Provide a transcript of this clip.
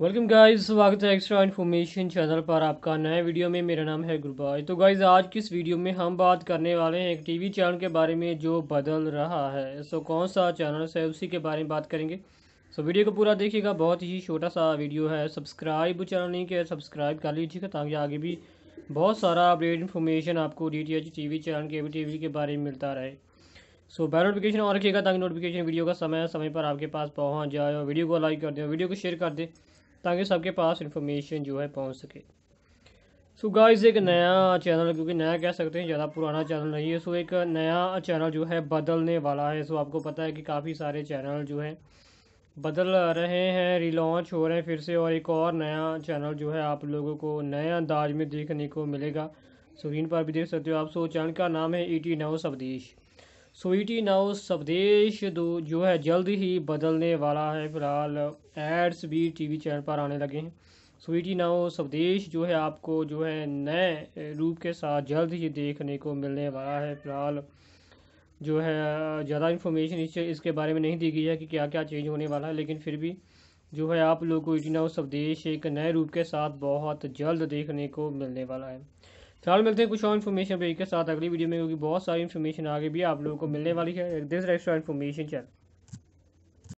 welcome guys स्वागत है extra information channel पर आपका नया वीडियो में मेरा नाम है गुरबाज तो गाइज आज की इस वीडियो में हम बात करने वाले हैं एक टीवी चैनल के बारे में जो बदल रहा है सो कौन सा चैनल है उसी के बारे में बात करेंगे सो वीडियो को पूरा देखिएगा बहुत ही छोटा सा वीडियो है सब्सक्राइब चैनल नहीं किया सब्सक्राइब कर लीजिएगा ताकि आगे भी बहुत सारा अपडेट इन्फॉर्मेशन आपको D T H T V channel के टी वी के बारे में मिलता रहे सो बैल नोटिफिकेशन और रखिएगा ताकि नोटिफिकेशन वीडियो का समय समय पर आपके पास पहुँच जाए और वीडियो को लाइक कर दें वीडियो को शेयर कर दें ताकि सबके पास इन्फॉर्मेशन जो है पहुंच सके सो so गाइस एक नया चैनल क्योंकि नया कह सकते हैं ज़्यादा पुराना चैनल नहीं है सो so एक नया चैनल जो है बदलने वाला है सो so आपको पता है कि काफ़ी सारे चैनल जो है बदल रहे हैं रिलॉन्च हो रहे हैं फिर से और एक और नया चैनल जो है आप लोगों को नए अंदाज में देखने को मिलेगा स्क्रीन पर भी देख सकते हो आप सो चैनल का नाम है ई टी नव स्वदेश स्वीटी नाउ स्वदेश दो जो है जल्द ही बदलने वाला है फिलहाल एड्स भी टीवी चैनल पर आने लगे हैं स्वीटी नाउ स्वदेश जो है आपको जो है नए रूप के साथ जल्द ही देखने को मिलने वाला है फिलहाल जो है ज़्यादा इन्फॉर्मेशन इस इसके बारे में नहीं दी गई है कि क्या क्या चेंज होने वाला है लेकिन फिर भी जो है आप लोगों को नाउ स्वदेश एक नए रूप के साथ बहुत जल्द देखने को मिलने वाला है फिलहाल मिलते हैं कुछ और इन्फॉर्मेशन ब्रेक के साथ अगली वीडियो में क्योंकि बहुत सारी इन्फॉर्मेशन आगे भी आप लोगों को मिलने वाली है दिस एक्स्ट्रा इन्फॉर्मेशन चैनल